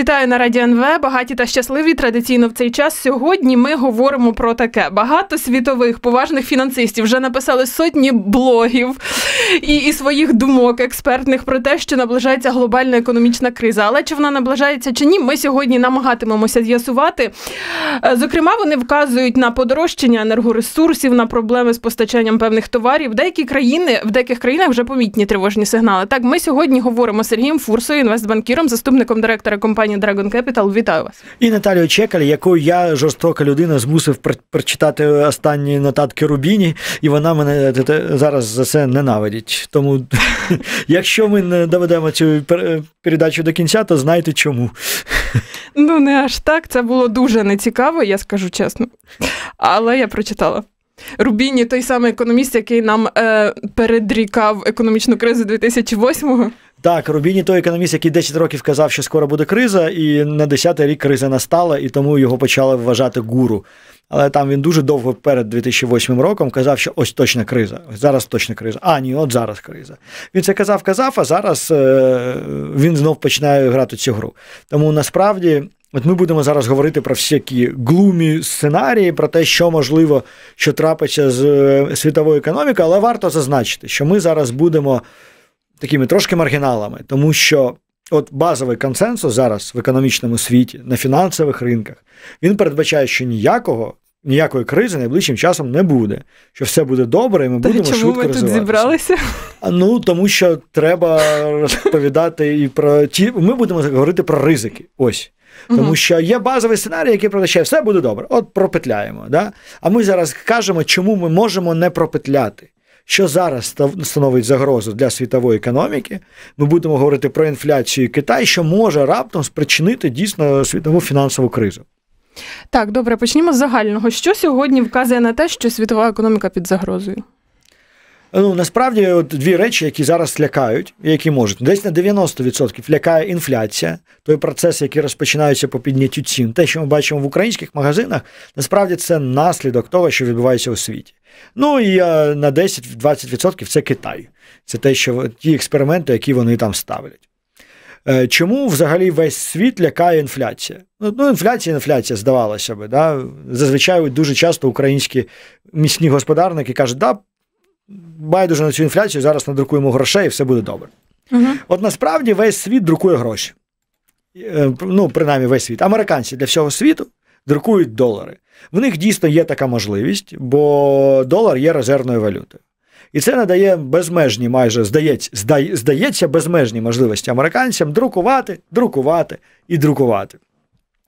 Вітаю на Радіо НВ. Багаті та щасливі традиційно в цей час. Сьогодні ми говоримо про таке: багато світових поважних фінансистів вже написали сотні блогів і і своїх думок експертних про те, що наближається глобальна економічна криза. Але чи вона наближається чи ні, ми сьогодні намагатимемося з'ясувати. Е, зокрема, вони вказують на подорожчання енергоресурсів, на проблеми з постачанням певних товарів. Деякі країни в деяких країнах вже помітні тривожні сигнали. Так, ми сьогодні говоримо з Сергієм Фурсою, інвестбанкіром, заступником директора компанії компанії Dragon Capital. Вітаю вас і Наталію Чекаль, якою я жорстока людина змусив прочитати останні нотатки Рубіні, і вона мене зараз за це ненавидить. Тому якщо ми не доведемо цю передачу до кінця, то знайте чому. Ну не аж так. Це було дуже нецікаво, я скажу чесно. Але я прочитала. Рубіні, той самий економіст, який нам е, передрікав економічну кризу 2008-го? Так, Рубіні той економіст, який 10 років казав, що скоро буде криза, і на 10-й рік криза настала, і тому його почали вважати гуру. Але там він дуже довго перед 2008 роком казав, що ось точна криза, зараз точна криза. А ні, от зараз криза. Він це казав, казав, а зараз е, він знов починає грати цю гру. Тому насправді От ми будемо зараз говорити про всякі глумі сценарії, про те, що можливо, що трапиться з е, світовою економікою, але варто зазначити, що ми зараз будемо такими трошки маргіналами, тому що от базовий консенсус зараз в економічному світі, на фінансових ринках, він передбачає, що ніякого. Ніякої кризи найближчим часом не буде, що все буде добре, і ми Та будемо чому швидко ви розвиватися. зібралися? Ну тому що треба розповідати і про ті. Ми будемо говорити про ризики. Ось тому що є базовий сценарій, який прозначає, все буде добре. От пропетляємо. Да? А ми зараз кажемо, чому ми можемо не пропетляти. Що зараз становить загрозу для світової економіки? Ми будемо говорити про інфляцію Китаю, що може раптом спричинити дійсно світову фінансову кризу. Так, добре, почнімо з загального. Що сьогодні вказує на те, що світова економіка під загрозою? Ну насправді от дві речі, які зараз лякають, які можуть десь на 90% лякає інфляція, той процес, який розпочинається по підняттю цін. Те, що ми бачимо в українських магазинах, насправді це наслідок того, що відбувається у світі. Ну і е, на 10-20% це Китай. Це те, що ті експерименти, які вони там ставлять. Е, чому взагалі весь світ лякає інфляція? Ну, ну, інфляція, інфляція, здавалося би. Да? Зазвичай дуже часто українські міцні господарники кажуть, да, байдуже на цю інфляцію, зараз надрукуємо грошей і все буде добре. Угу. От насправді весь світ друкує гроші. Е, ну, принаймні, весь світ. Американці для всього світу друкують долари. В них дійсно є така можливість, бо долар є резервною валютою. І це надає безмежні, майже здається, здається, безмежні можливості американцям друкувати, друкувати і друкувати.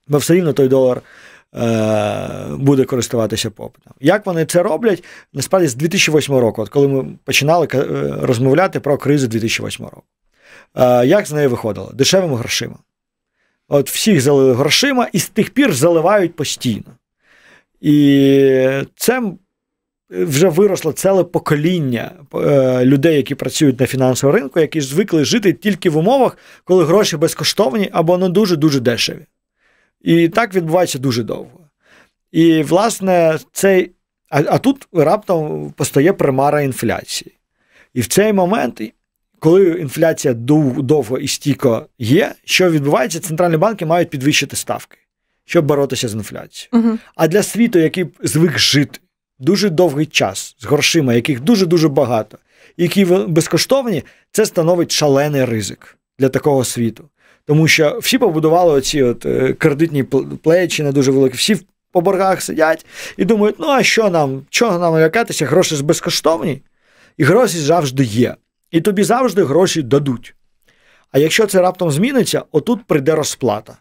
Бо все рівно той долар Е, буде користуватися попитом. Як вони це роблять? Насправді з 2008 року, от коли ми починали е, розмовляти про кризу 2008 року. Е, як з неї виходило? Дешевими грошима. От всіх залили грошима і з тих пір заливають постійно. І це вже виросло ціле покоління людей, які працюють на фінансовому ринку, які звикли жити тільки в умовах, коли гроші безкоштовні або не ну, дуже-дуже дешеві. І так відбувається дуже довго. І, власне, цей. А, а тут раптом постає примара інфляції. І в цей момент, коли інфляція довго і стійко є, що відбувається, центральні банки мають підвищити ставки, щоб боротися з інфляцією. Угу. А для світу, який звик жити дуже довгий час, з грошима, яких дуже-дуже багато, які безкоштовні, це становить шалений ризик для такого світу тому що всі побудували оці от е, кредитні плечі, не дуже великі, всі по боргах сидять і думають, ну а що нам, чого нам лякатися? Гроші ж безкоштовні, і гроші завжди є. І тобі завжди гроші дадуть. А якщо це раптом зміниться, отут прийде розплата.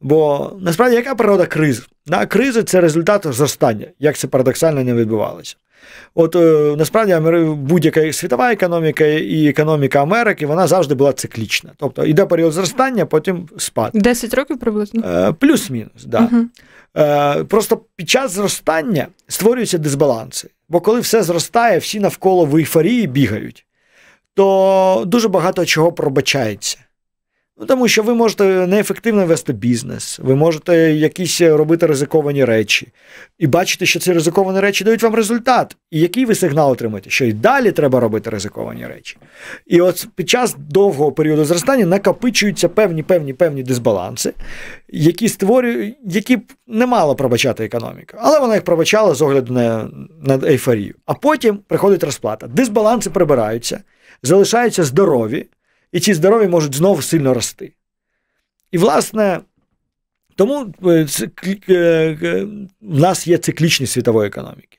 Бо насправді яка природа криз? На Кризи це результат зростання, як це парадоксально не відбувалося. От е, насправді будь-яка світова економіка і економіка Америки вона завжди була циклічна. Тобто йде період зростання, потім спад. Десять років приблизно. Е, плюс-мінус, да. Угу. Просто під час зростання створюються дисбаланси. Бо коли все зростає, всі навколо в ейфорії бігають, то дуже багато чого пробачається. Ну, тому що ви можете неефективно вести бізнес, ви можете якісь е, робити ризиковані речі, і бачите, що ці ризиковані речі дають вам результат. І який ви сигнал отримаєте? Що і далі треба робити ризиковані речі. І от під час довгого періоду зростання накопичуються певні певні певні дисбаланси, які створюють, які не мала пробачати економіка, але вона їх пробачала з огляду на, на ейфорію. А потім приходить розплата. Дисбаланси прибираються, залишаються здорові і ці здоров'я можуть знову сильно рости. І, власне, тому е, е, е, в нас є циклічність світової економіки.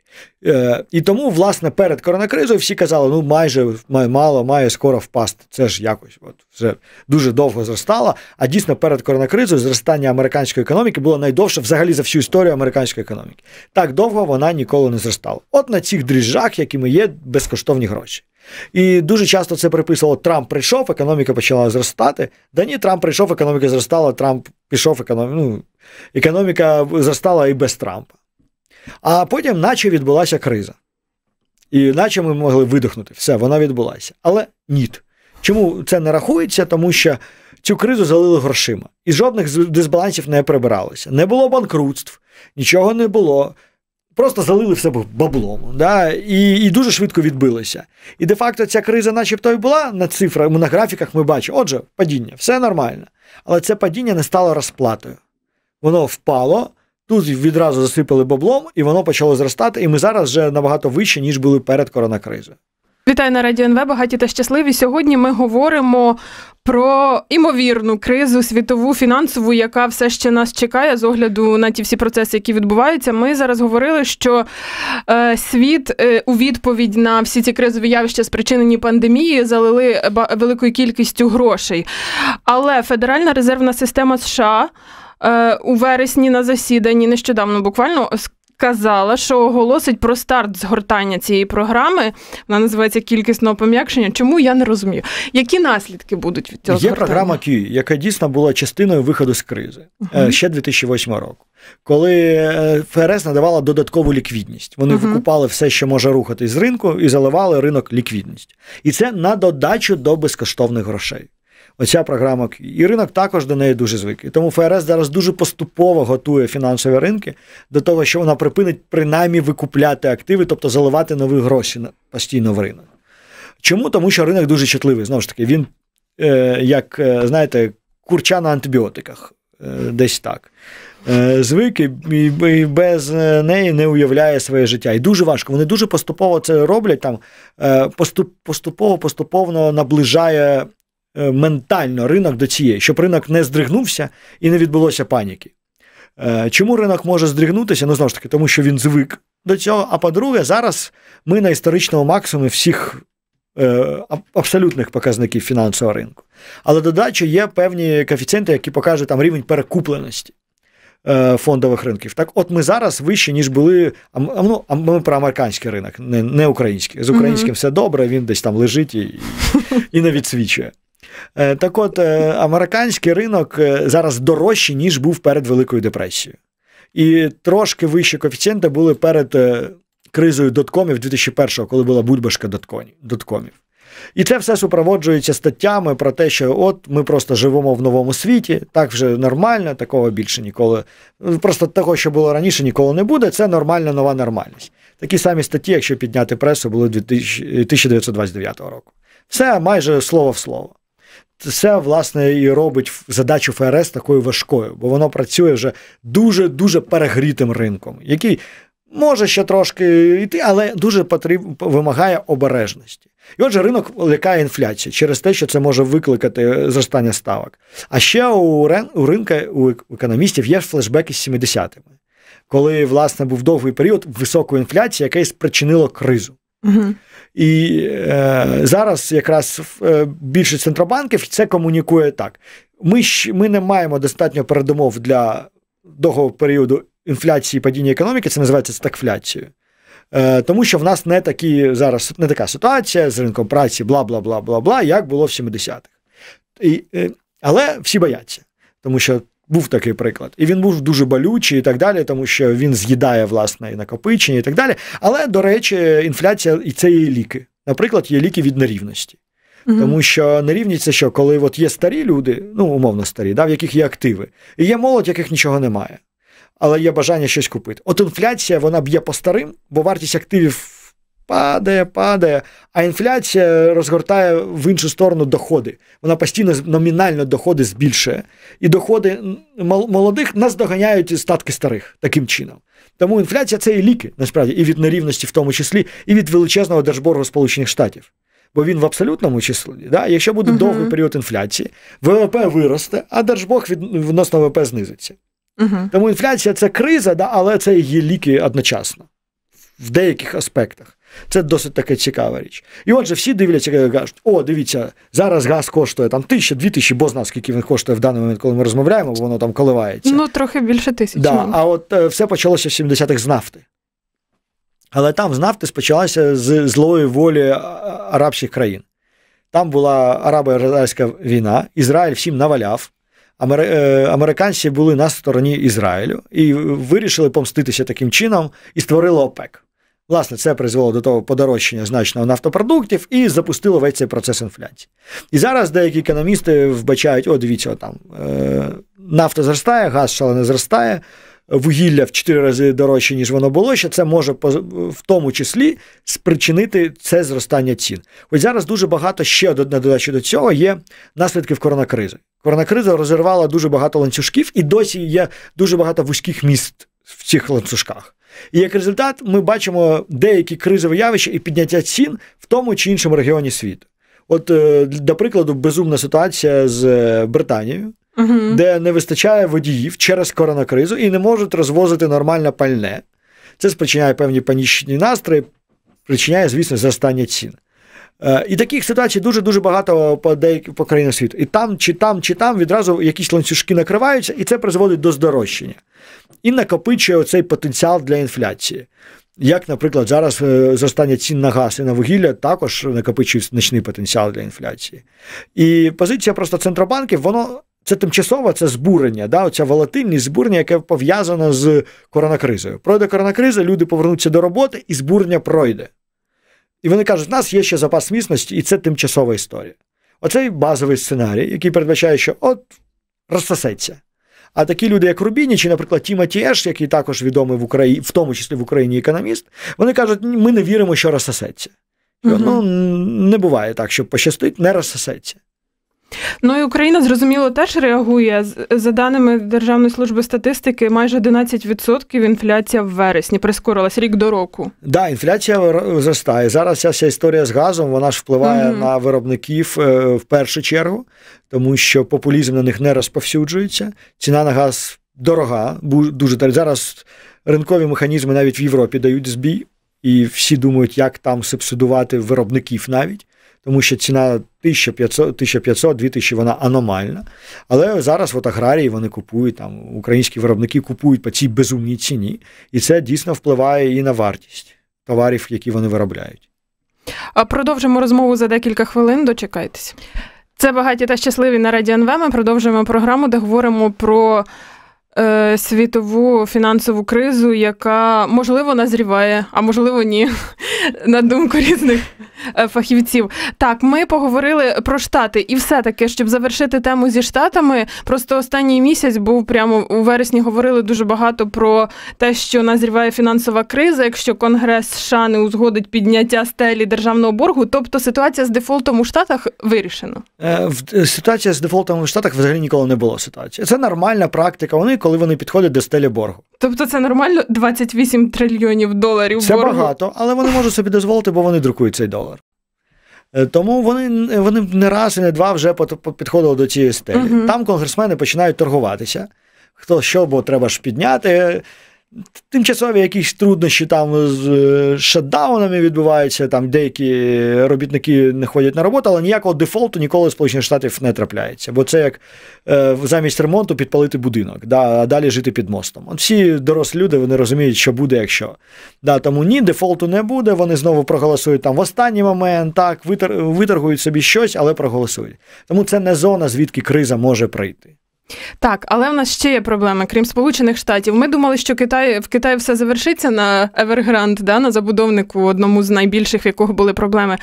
І тому, власне, перед коронакризою всі казали, ну майже мало, має скоро впасти. Це ж якось от, вже дуже довго зростало. А дійсно, перед коронакризою зростання американської економіки було найдовше взагалі за всю історію американської економіки. Так довго вона ніколи не зростала. От на цих дріжджах, якими є безкоштовні гроші. І дуже часто це приписувало Трамп прийшов, економіка почала зростати. Да ні, Трамп прийшов, економіка зростала, Трамп пішов, економіка, ну, економіка зростала і без Трампа. А потім, наче відбулася криза. І наче ми могли видихнути, все, вона відбулася. Але ні. Чому це не рахується? Тому що цю кризу залили грошима. І жодних дисбалансів не прибиралося. Не було банкрутств, нічого не було. Просто залили в себе баблом, да, і і дуже швидко відбилося. І де-факто ця криза, начебто, і була на цифрах, на графіках ми бачимо. Отже, падіння, все нормально. Але це падіння не стало розплатою. Воно впало, тут відразу засипали баблом, і воно почало зростати. І ми зараз вже набагато вище, ніж були перед коронакризою. Вітаю на радіо НВ, багаті та щасливі. Сьогодні ми говоримо про імовірну кризу світову фінансову, яка все ще нас чекає з огляду на ті всі процеси, які відбуваються. Ми зараз говорили, що е, світ е, у відповідь на всі ці кризові явища, спричинені пандемії, залили великою кількістю грошей. Але Федеральна резервна система США. Е, у вересні на засіданні нещодавно буквально сказала, що оголосить про старт згортання цієї програми. Вона називається кількісного пом'якшення. Чому я не розумію? Які наслідки будуть від цього? Є згортання? програма КІ, яка дійсно була частиною виходу з кризи uh-huh. ще 2008 року. Коли е, ФРС надавала додаткову ліквідність, вони uh-huh. викупали все, що може рухатись з ринку, і заливали ринок ліквідність. І це на додачу до безкоштовних грошей оця програма і ринок також до неї дуже звик. І тому ФРС зараз дуже поступово готує фінансові ринки до того, що вона припинить принаймні викупляти активи, тобто заливати нові гроші постійно в ринок. Чому? Тому що ринок дуже чутливий. Знову ж таки, він, е, як е, знаєте, курча на антибіотиках, е, десь так. Е, звики і без е, неї не уявляє своє життя. І дуже важко. Вони дуже поступово це роблять там, поступово поступово наближає Е, ментально ринок до цієї, щоб ринок не здригнувся і не відбулося паніки. Е, чому ринок може здригнутися? Ну, знову ж таки, тому що він звик до цього. А по-друге, зараз ми на історичному максимумі всіх е, абсолютних показників фінансового ринку. Але додачу є певні коефіцієнти, які покажуть там рівень перекупленості. Фондових ринків. Так, от ми зараз вище, ніж були. ну, ми про американський ринок, не не український. З українським mm-hmm. все добре, він десь там лежить і і, і не відсвічує. Е, так от, е, американський ринок е, зараз дорожчий, ніж був перед Великою депресією. І трошки вищі коефіцієнти були перед кризою доткомів 2001-го, коли була бульбашка доткомів. І це все супроводжується статтями про те, що от ми просто живемо в новому світі, так вже нормально, такого більше ніколи. Ну, просто того, що було раніше, ніколи не буде. Це нормальна нова нормальність. Такі самі статті, якщо підняти пресу, були 1929 року. Все майже слово в слово це власне і робить задачу ФРС такою важкою, бо воно працює вже дуже дуже перегрітим ринком, який може ще трошки йти, але дуже потріб... вимагає обережності. І отже, ринок лякає інфляцію через те, що це може викликати е, зростання ставок. А ще у рин... у ринка у економістів є флешбеки з 70-ми, коли власне був довгий період високої інфляції, яка який спричинило кризу. Угу. І е, зараз якраз е, більше центробанків це комунікує так. Ми ж ми не маємо достатньо передумов для довгого періоду інфляції і падіння економіки, це називається стагфляцією. Е, тому що в нас не такі зараз не така ситуація з ринком праці, бла, бла, бла, бла, бла, як було в 70-х. І, е, Але всі бояться, тому що був такий приклад, і він був дуже болючий, і так далі, тому що він з'їдає власне і накопичення, і так далі. Але до речі, інфляція і це є ліки. Наприклад, є ліки від нерівності. Mm-hmm. Тому що нерівність це що, коли от є старі люди, ну умовно старі, да, в яких є активи, і є молодь, яких нічого немає, але є бажання щось купити. От інфляція вона б'є по старим, бо вартість активів падає, падає, а інфляція розгортає в іншу сторону доходи. Вона постійно номінально доходи збільшує. І доходи молодих нас доганяють статки старих таким чином. Тому інфляція це і ліки, насправді, і від нерівності, в тому числі, і від величезного держборгу Сполучених Штатів. Бо він в абсолютному числі, да? якщо буде uh-huh. довгий період інфляції, ВВП виросте, а держбог відносно ВВП знизиться. Uh-huh. Тому інфляція це криза, да? але це і є ліки одночасно в деяких аспектах. Це досить така цікава річ. І отже, всі дивляться, кажуть, о, дивіться, зараз газ коштує там тисячу, дві тисячі, бо зна скільки він коштує в даний момент, коли ми розмовляємо, бо воно там коливається. Ну, трохи більше тисячі. Да, А от е, все почалося в 70-х з нафти. Але там з нафти спочалася з злої волі арабських країн. Там була арабо-ізраїльська війна, Ізраїль всім наваляв. Е, американці були на стороні Ізраїлю і вирішили помститися таким чином і створили ОПЕК. Власне, це призвело до того подорожчання значного нафтопродуктів і запустило весь цей процес інфляції. І зараз деякі економісти вбачають: о, дивіться, там е, нафта зростає, газ шалено зростає. Вугілля в 4 рази дорожче, ніж воно було, що це може в тому числі спричинити це зростання цін. Ось зараз дуже багато ще на додачу до цього є наслідків коронакризи. Коронакриза розірвала дуже багато ланцюжків, і досі є дуже багато вузьких міст в цих ланцюжках. І як результат, ми бачимо деякі кризові явища і підняття цін в тому чи іншому регіоні світу. От, е, до прикладу, безумна ситуація з е, Британією, uh де не вистачає водіїв через коронакризу і не можуть розвозити нормальне пальне. Це спричиняє певні панічні настрої, причиняє, звісно, зростання цін. Е, і таких ситуацій дуже-дуже багато по деяких по країнах світу. І там, чи там, чи там відразу якісь ланцюжки накриваються, і це призводить до здорожчання і накопичує оцей потенціал для інфляції. Як, наприклад, зараз е, зростання цін на газ і на вугілля також накопичує значний потенціал для інфляції. І позиція просто центробанків, воно це тимчасове, це збурення, да, оця волатильність збурення, яке пов'язане з коронакризою. Пройде коронакриза, люди повернуться до роботи, і збурення пройде. І вони кажуть, у нас є ще запас міцності, і це тимчасова історія. Оцей базовий сценарій, який передбачає, що от розсосеться. А такі люди, як Рубіні, чи, наприклад, Тіма Еш, який також відомий в Україні, в тому числі в Україні економіст, вони кажуть, ми не віримо, що розсосеться. Угу. Ну, не буває так, щоб пощастить, не розсосеться. Ну і Україна зрозуміло теж реагує за даними Державної служби статистики. Майже 11% інфляція в вересні прискорилась рік до року. Да, інфляція зростає. Зараз ця вся історія з газом вона ж впливає угу. на виробників е, в першу чергу, тому що популізм на них не розповсюджується. Ціна на газ дорога, дуже дорога. зараз. Ринкові механізми навіть в Європі дають збій. І всі думають, як там субсидувати виробників навіть тому що ціна 1500-2000 вона аномальна. Але зараз от аграрії вони купують, там українські виробники купують по цій безумній ціні, і це дійсно впливає і на вартість товарів, які вони виробляють. Продовжимо розмову за декілька хвилин. Дочекайтесь. Це багаті та щасливі на Радіо НВ. Ми продовжуємо програму, де говоримо про е, світову фінансову кризу, яка можливо назріває, а можливо, ні. На думку різних е, фахівців. Так, ми поговорили про штати, і все-таки, щоб завершити тему зі штатами, просто останній місяць був прямо у вересні. Говорили дуже багато про те, що назріває фінансова криза, якщо Конгрес США не узгодить підняття стелі державного боргу. Тобто ситуація з дефолтом у штатах вирішена. Е, ситуація з дефолтом у штатах взагалі ніколи не було. Ситуації це нормальна практика. Вони коли вони підходять до стелі боргу. Тобто це нормально 28 трильйонів доларів. Це боргу? багато, але вони можуть собі дозволити, бо вони друкують цей долар. Е, тому вони е, вони не раз і не два вже підходили до цієї стелі. Угу. Там конгресмени починають торгуватися. Хто що, бо треба ж підняти, Тимчасові якісь труднощі там з е, шатдаунами відбуваються, там деякі робітники не ходять на роботу, але ніякого дефолту ніколи Сполучених Штатів не трапляється. Бо це як е, замість ремонту підпалити будинок, да, а далі жити під мостом. От Всі дорослі люди вони розуміють, що буде, якщо. Да, Тому ні, дефолту не буде. Вони знову проголосують там в останній момент, так, витар, виторгують собі щось, але проголосують. Тому це не зона, звідки криза може прийти. Так, але в нас ще є проблеми, крім Сполучених Штатів. Ми думали, що Китай в Китаї все завершиться на Evergrande, да, на забудовнику, одному з найбільших, в якого були проблеми.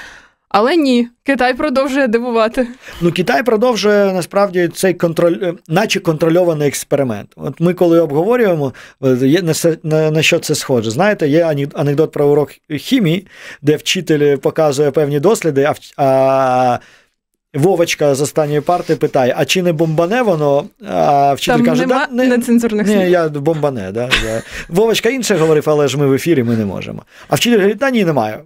Але ні, Китай продовжує дивувати. Ну Китай продовжує насправді цей контроль, е, наче контрольований експеримент. От ми коли обговорюємо, е, є на, на що це схоже. Знаєте, є анекдот про урок хімії, де вчитель показує певні досліди, а, а Вовочка з останньої парти питає: а чи не бомбане воно? А вчитель Там каже, нема да, не, нецензурних слів. я бомбане. Да, я. Вовочка інше говорив, але ж ми в ефірі ми не можемо. А вчитель говорить, та ні, немає.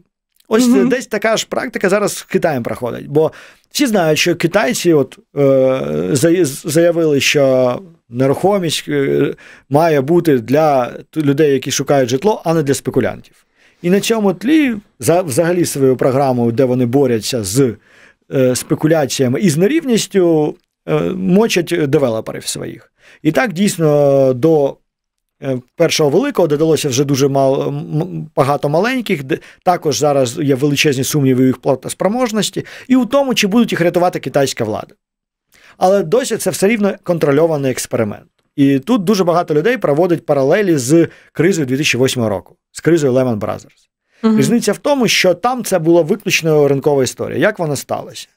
Ось угу. десь така ж практика зараз з Китаєм проходить. Бо всі знають, що китайці от е, заявили, що нерухомість е, має бути для людей, які шукають житло, а не для спекулянтів. І на цьому тлі, взагалі, свою програму, де вони борються з. Е, спекуляціями і з нерівністю е, мочать девелоперів своїх. І так дійсно до. Е, першого великого додалося вже дуже мало, багато маленьких, де також зараз є величезні сумніви у їх платоспроможності, і у тому, чи будуть їх рятувати китайська влада. Але досі це все рівно контрольований експеримент. І тут дуже багато людей проводить паралелі з кризою 2008 року, з кризою Lehman Brothers. Угу. Різниця в тому, що там це була виключно ринкова історія. Як вона сталася?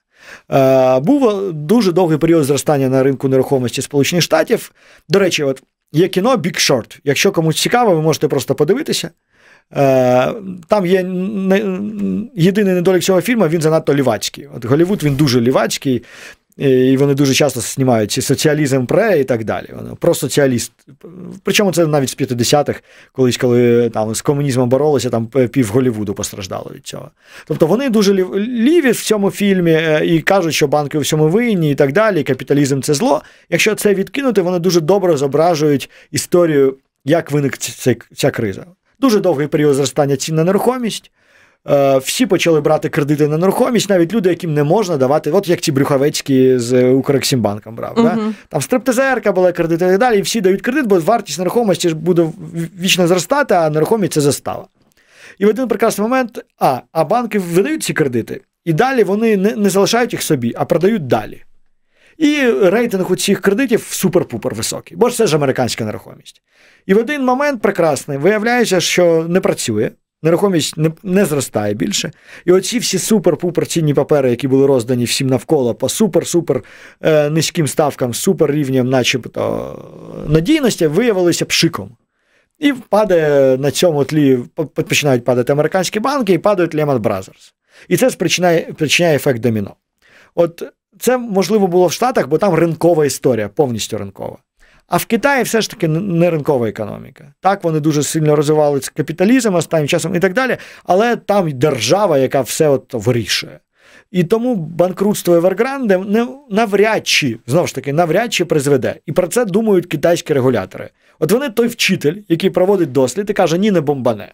Е, Був е, дуже довгий період зростання на ринку нерухомості Сполучених Штатів. До речі, от є кіно Big Short. Якщо комусь цікаво, ви можете просто подивитися. Е, Там є не, єдиний недолік цього фільму, він занадто лівацький. От Голівуд він дуже лівацький. І вони дуже часто знімають чи соціалізм пре і так далі. Вони про соціаліст. Причому це навіть з 50-х, колись, коли там з комунізмом боролися, там пів Голівуду постраждало від цього. Тобто вони дуже ліві в цьому фільмі е, і кажуть, що банки у всьому винні і так далі. Капіталізм це зло. Якщо це відкинути, вони дуже добре зображують історію, як виник ця, ця криза. Дуже довгий період зростання цін на нерухомість. Е, всі почали брати кредити на нерухомість, навіть люди, яким не можна давати, от як ці брюховецькі з е, Укрексімбанком брав. uh Да? Там стриптизерка була кредити і так далі. І всі дають кредит, бо вартість нерухомості ж буде вічно зростати, а нерухомість це застава. І в один прекрасний момент, а, а банки видають ці кредити, і далі вони не, не залишають їх собі, а продають далі. І рейтинг у цих кредитів супер-пупер високий, бо ж це ж американська нерухомість. І в один момент прекрасний виявляється, що не працює. Нерухомість не, не зростає більше. І оці всі супер-пупер цінні папери, які були роздані всім навколо по супер-супер е, низьким ставкам, супер рівням, начебто е, надійності, виявилися пшиком. І падає на цьому тлі, починають падати американські банки і падають Lehman Brothers. І це спричиняє причиняє ефект доміно. От це можливо було в Штатах, бо там ринкова історія, повністю ринкова. А в Китаї все ж таки не ринкова економіка. Так, вони дуже сильно розвивали капіталізм останнім часом і так далі, але там держава, яка все от вирішує. І тому банкрутство Евергранде не навряд чи знову ж таки навряд чи призведе. І про це думають китайські регулятори. От вони той вчитель, який проводить дослід і каже, ні, не бомбане.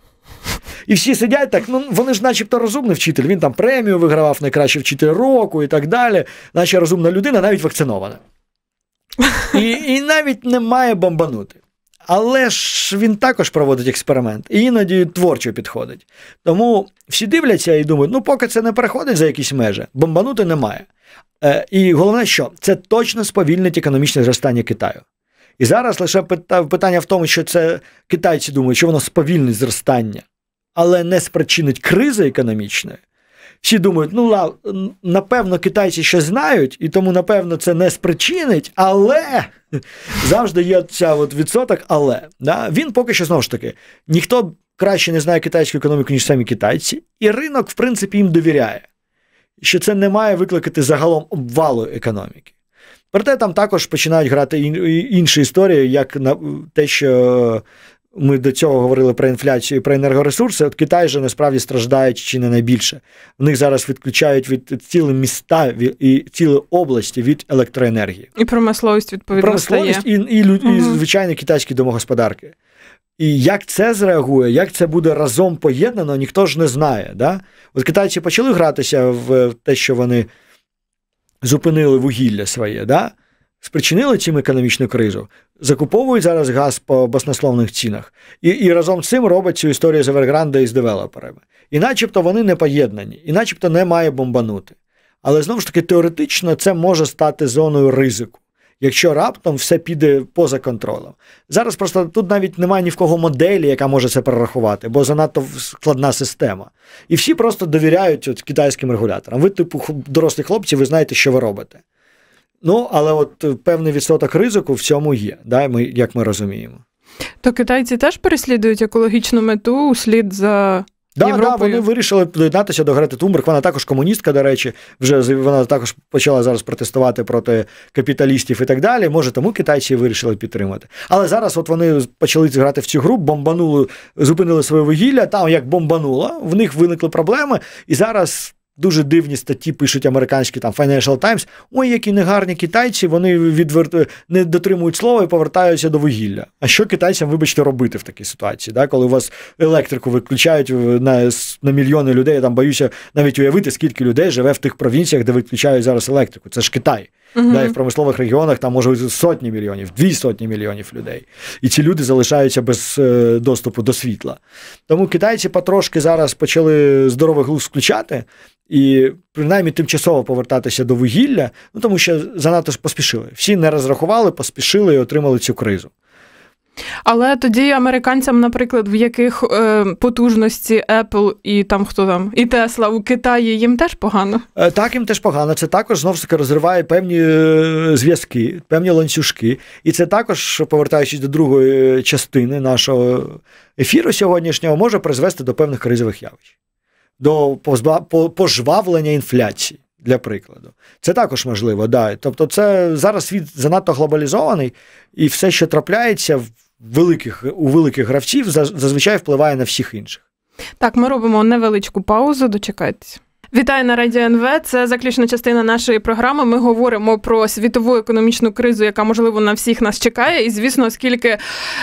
І всі сидять так, ну вони ж, начебто, розумний вчитель. Він там премію вигравав найкраще вчитель року і так далі, наче розумна людина, навіть вакцинована. І і навіть не має бомбанути. Але ж він також проводить експеримент і іноді творчо підходить. Тому всі дивляться і думають, ну поки це не переходить за якісь межі, бомбанути немає. Е, І головне, що це точно сповільнить економічне зростання Китаю. І зараз лише питання в тому, що це китайці думають, що воно сповільнить зростання, але не спричинить кризи економічної всі думають, ну ла, напевно, китайці щось знають, і тому, напевно, це не спричинить, але завжди є ця от відсоток, але да? він поки що знову ж таки ніхто краще не знає китайську економіку, ніж самі китайці, і ринок, в принципі, їм довіряє, що це не має викликати загалом обвалу економіки. Проте там також починають грати інші історії, як на те, що ми до цього говорили про інфляцію і про енергоресурси. От Китай же насправді страждає чи не найбільше. В них зараз відключають від цілі міста і цілі області від електроенергії. І промисловість відповідно Промисловість стає. і і, угу. і звичайні китайські домогосподарки. І як це зреагує, як це буде разом поєднано, ніхто ж не знає. Да? От китайці почали гратися в те, що вони зупинили вугілля своє. да? Спричинили цим економічну кризу закуповують зараз газ по баснословних цінах, і і разом з цим робить цю історію з Evergrande і з девелоперами. І начебто вони не поєднані, і начебто не має бомбанути. Але знову ж таки, теоретично це може стати зоною ризику. Якщо раптом все піде поза контролем. Зараз просто тут навіть немає ні в кого моделі, яка може це перерахувати, бо занадто складна система. І всі просто довіряють от китайським регуляторам. Ви, типу, дорослі хлопці, ви знаєте, що ви робите. Ну, але от е, певний відсоток ризику в цьому є, да, ми, як ми розуміємо. То китайці теж переслідують екологічну мету услід за. Так, да, да, вони вирішили доєднатися до Грети Тумберг. Вона також комуністка, до речі, вже вона також почала зараз протестувати проти капіталістів і так далі. Може, тому китайці вирішили підтримати. Але зараз от вони почали грати в цю гру, бомбанули, зупинили своє вугілля. Там як бомбануло, в них виникли проблеми, і зараз Дуже дивні статті пишуть американські там Financial Times. Ой, які негарні китайці, вони відвер... не дотримують слова і повертаються до вугілля. А що китайцям, вибачте, робити в такій ситуації? Да? Коли у вас електрику виключають на на мільйони людей, я там боюся навіть уявити, скільки людей живе в тих провінціях, де виключають зараз електрику. Це ж Китай угу. да, і в промислових регіонах там може бути сотні мільйонів, дві сотні мільйонів людей. І ці люди залишаються без е, доступу до світла. Тому китайці потрошки зараз почали здоровий глузд включати. І принаймні тимчасово повертатися до вугілля, ну тому що занадто поспішили. Всі не розрахували, поспішили і отримали цю кризу. Але тоді американцям, наприклад, в яких е, потужності Apple і там хто там і Тесла у Китаї їм теж погано. Е, так, їм теж погано. Це також знову ж таки розриває певні е, зв'язки, певні ланцюжки. І це також, повертаючись до другої е, частини нашого ефіру сьогоднішнього, може призвести до певних кризових явищ, до по пожвавлення інфляції. Для прикладу, це також можливо, да. Тобто, це зараз світ занадто глобалізований, і все, що трапляється, в великих, у великих гравців зазвичай впливає на всіх інших. Так, ми робимо невеличку паузу. Дочекайтесь. Вітаю на радіо НВ. Це заключна частина нашої програми. Ми говоримо про світову економічну кризу, яка можливо на всіх нас чекає. І звісно, оскільки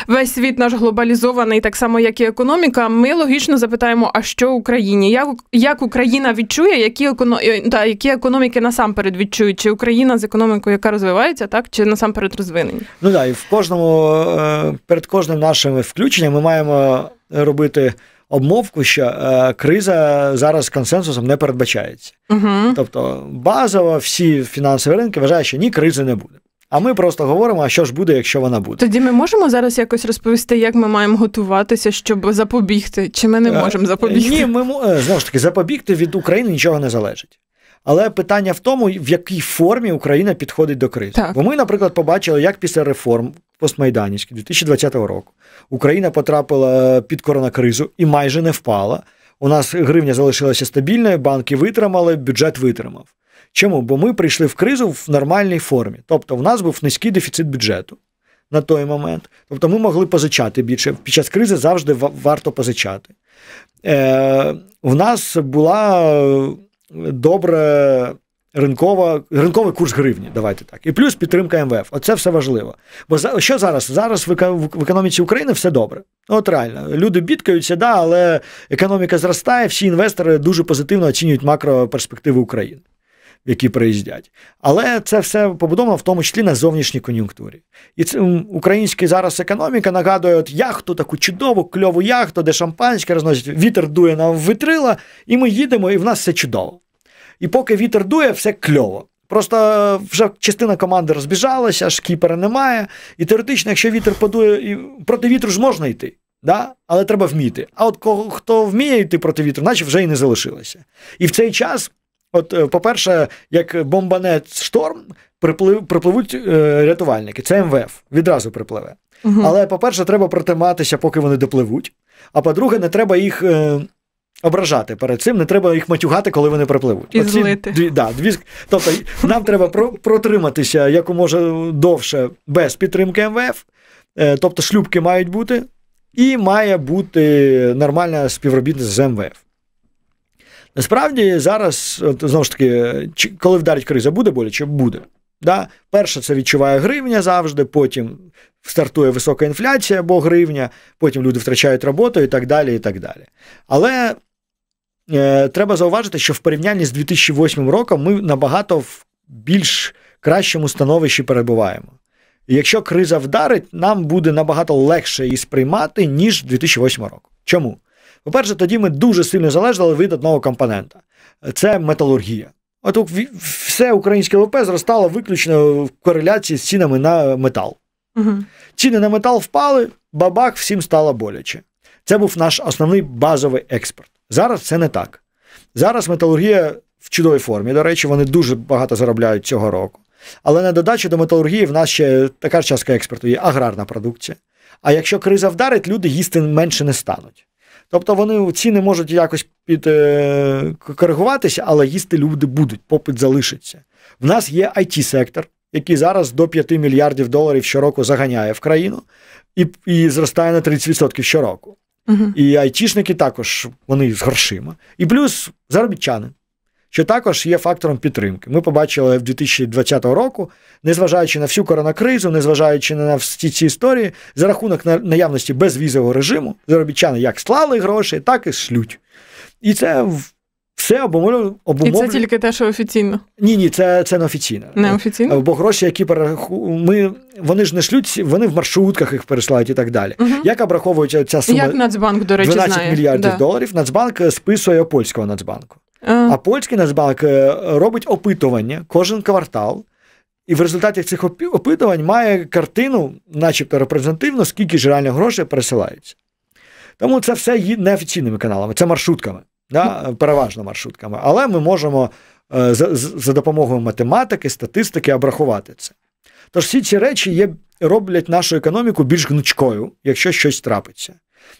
весь світ наш глобалізований, так само як і економіка, ми логічно запитаємо, а що Україні? Як як Україна відчує, які економ... Е, та, які економіки насамперед відчують? Чи Україна з економікою, яка розвивається, так чи насамперед розвинені? Ну да, і в кожному е, перед кожним нашим включенням ми маємо робити обмовку, що е, криза зараз консенсусом не передбачається. Угу. Тобто базово всі фінансові ринки вважають, що ні, кризи не буде. А ми просто говоримо, а що ж буде, якщо вона буде. Тоді ми можемо зараз якось розповісти, як ми маємо готуватися, щоб запобігти, чи ми не е, можемо запобігти? Ні, ми е, знову ж таки запобігти від України нічого не залежить. Але питання в тому, в якій формі Україна підходить до кризи. Так. Бо ми, наприклад, побачили, як після реформ постмайданівські 2020 року. Україна потрапила е, під коронакризу і майже не впала. У нас гривня залишилася стабільною, банки витримали, бюджет витримав. Чому? Бо ми прийшли в кризу в нормальній формі. Тобто, в нас був низький дефіцит бюджету на той момент. Тобто, ми могли позичати більше. Під час кризи завжди варто позичати. Е, В нас була е, добре ринкова, ринковий курс гривні. Давайте так. І плюс підтримка МВФ. Оце все важливо. Бо за, що зараз? Зараз в економіці України все добре. Ну, от реально. Люди бідкаються, да, але економіка зростає, всі інвестори дуже позитивно оцінюють макроперспективи України. Які приїздять, але це все побудовано в тому числі на зовнішній кон'юнктурі. І це українська зараз економіка нагадує от яхту, таку чудову, кльову яхту, де шампанське розносять, вітер дує нам витрила, і ми їдемо, і в нас все чудово. І поки вітер дує, все кльово. Просто е, вже частина команди розбіжалася, аж кіпера немає. І теоретично, якщо вітер подує, проти вітру ж можна йти, да? але треба вміти. А от кого хто вміє йти проти вітру, наче вже і не залишилося. І в цей час, от, е, по-перше, як бомбанець шторм, приплив, припливуть е, рятувальники. Це МВФ відразу припливе. Угу. Але, по-перше, треба протриматися, поки вони допливуть. А по-друге, не треба їх. Е, ображати перед цим, не треба їх матюгати, коли вони припливуть. І Оці, злити. Дві, да, дві, Тобто нам треба протриматися якомога довше без підтримки МВФ, е, тобто шлюбки мають бути, і має бути нормальна співробітність з МВФ. Насправді зараз, от, знову ж таки, коли вдарить криза, буде боляче? Буде. Да? Перше, це відчуває гривня завжди, потім стартує висока інфляція бо гривня, потім люди втрачають роботу і так далі. і так далі. Але Е, треба зауважити, що в порівнянні з 2008 роком ми набагато в більш кращому становищі перебуваємо. якщо криза вдарить, нам буде набагато легше її сприймати, ніж 2008 року. Чому? По-перше, тоді ми дуже сильно залежали від одного компонента це металургія. От все українське ВП зростало виключно в кореляції з цінами на метал. Угу. Ціни на метал впали, бабах всім стало боляче. Це був наш основний базовий експорт. Зараз це не так. Зараз металургія в чудовій формі. До речі, вони дуже багато заробляють цього року. Але на додачу до металургії в нас ще така ж частка експорту є аграрна продукція. А якщо криза вдарить, люди їсти менше не стануть. Тобто вони ціни можуть якось під е, коригуватися, але їсти люди будуть, попит залишиться. В нас є it сектор який зараз до 5 мільярдів доларів щороку заганяє в країну і і зростає на 30% щороку. І айтішники також вони з грошима, і плюс заробітчани, що також є фактором підтримки. Ми побачили в 2020 року, незважаючи на всю коронакризу, незважаючи на всі ці історії, за рахунок наявності безвізового режиму, заробітчани як склали гроші, так і шлють. І це все обумовлено. обумовлено... І це тільки те, що офіційно. Ні, ні, це це не офіційно. Не офіційно? Бо гроші, які перераху... ми, вони ж не шлють, вони в маршрутках їх пересилають і так далі. Угу. Як обраховується ця сума? Як Нацбанк, до речі, 12 знає. мільярдів да. доларів. Нацбанк е, списує польського Нацбанку. А. Е. а польський Нацбанк е, робить опитування кожен квартал. І в результаті цих опитувань має картину, начебто репрезентативно, скільки ж реально грошей пересилається. Тому це все є неофіційними каналами, це маршрутками да, переважно маршрутками, але ми можемо е, за, допомогою математики, статистики обрахувати це. Тож всі ці речі є, роблять нашу економіку більш гнучкою, якщо щось трапиться.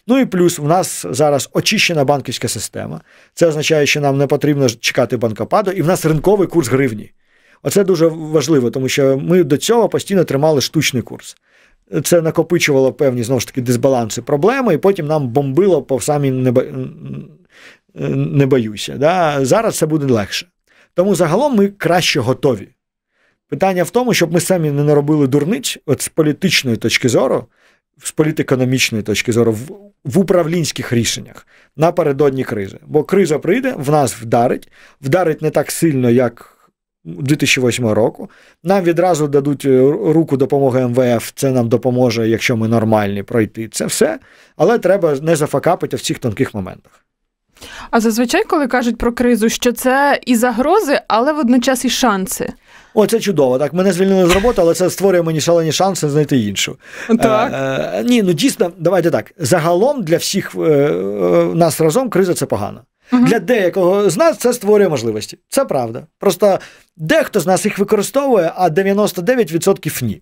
Ну і плюс в нас зараз очищена банківська система. Це означає, що нам не потрібно чекати банкопаду, і в нас ринковий курс гривні. Оце дуже важливо, тому що ми до цього постійно тримали штучний курс. Це накопичувало певні знову ж таки дисбаланси проблеми, і потім нам бомбило по самій небо. Е, не боюся. Да? Зараз це буде легше. Тому загалом ми краще готові. Питання в тому, щоб ми самі не наробили дурниць от з політичної точки зору, з політекономічної точки зору, в, в управлінських рішеннях напередодні кризи. Бо криза прийде, в нас вдарить, вдарить не так сильно, як. 2008 року нам відразу дадуть е, руку допомоги МВФ. Це нам допоможе, якщо ми нормальні пройти це все. Але треба не зафакапити в цих тонких моментах. А зазвичай, коли кажуть про кризу, що це і загрози, але водночас і шанси. О, це чудово. Так, мене звільнили з роботи, але це створює мені шалені шанси знайти іншу. Так. Е, е, ні, ну дійсно, давайте так. Загалом для всіх е, е нас разом криза це погано. Угу. Для деякого з нас це створює можливості. Це правда. Просто дехто з нас їх використовує, а 99% ні.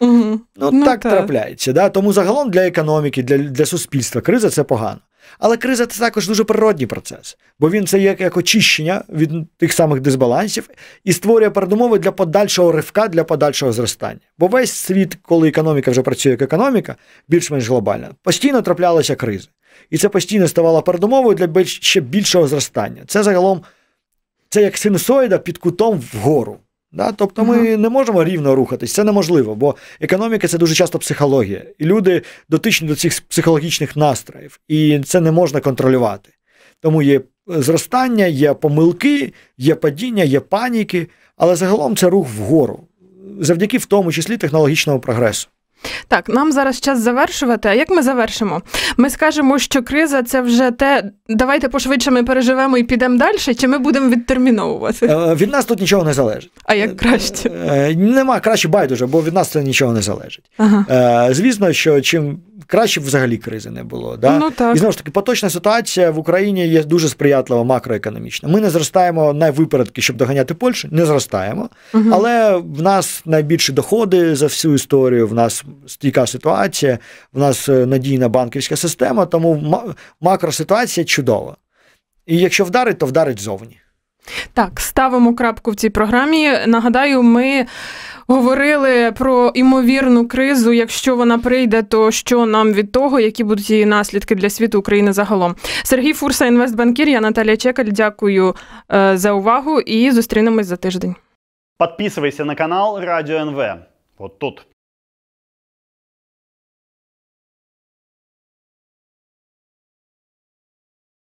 Угу. Ну, ну так та. трапляється. Да? Тому загалом для економіки, для, для суспільства криза це погано. Але криза це також дуже природній процес, бо він це як, як очищення від тих самих дисбалансів і створює передумови для подальшого ривка, для подальшого зростання. Бо весь світ, коли економіка вже працює як економіка, більш-менш глобальна, постійно траплялися кризи. І це постійно ставало передумовою для більш, ще більшого зростання. Це загалом це як синусоїда під кутом вгору. Да? Тобто ми uh-huh. не можемо рівно рухатись, це неможливо, бо економіка це дуже часто психологія. І люди дотичні до цих психологічних настроїв, і це не можна контролювати. Тому є зростання, є помилки, є падіння, є паніки, але загалом це рух вгору, завдяки в тому числі технологічному прогресу. Так, нам зараз час завершувати. А як ми завершимо? Ми скажемо, що криза це вже те. Давайте пошвидше ми переживемо і підемо далі, чи ми будемо відтерміновувати? Е, від нас тут нічого не залежить. А як е, краще? Е, нема краще байдуже, бо від нас це нічого не залежить. Ага. Звісно, що чим краще б взагалі кризи не було. Да? Ну, так. І знову ж таки, поточна ситуація в Україні є дуже сприятлива макроекономічна. Ми не зростаємо найвипередки, щоб доганяти Польщу, не зростаємо. Угу. Але в нас найбільші доходи за всю історію, в нас стійка ситуація, в нас е, надійна банківська система, тому макроситуація чудова. І якщо вдарить, то вдарить зовні. Так, ставимо крапку в цій програмі. Нагадаю, ми говорили про імовірну кризу. Якщо вона прийде, то що нам від того, які будуть її наслідки для світу України загалом? Сергій Фурса, інвестбанкір, я Наталія Чекаль. Дякую е, за увагу і зустрінемось за тиждень. Подписывайся на канал Радіо НВ. От тут.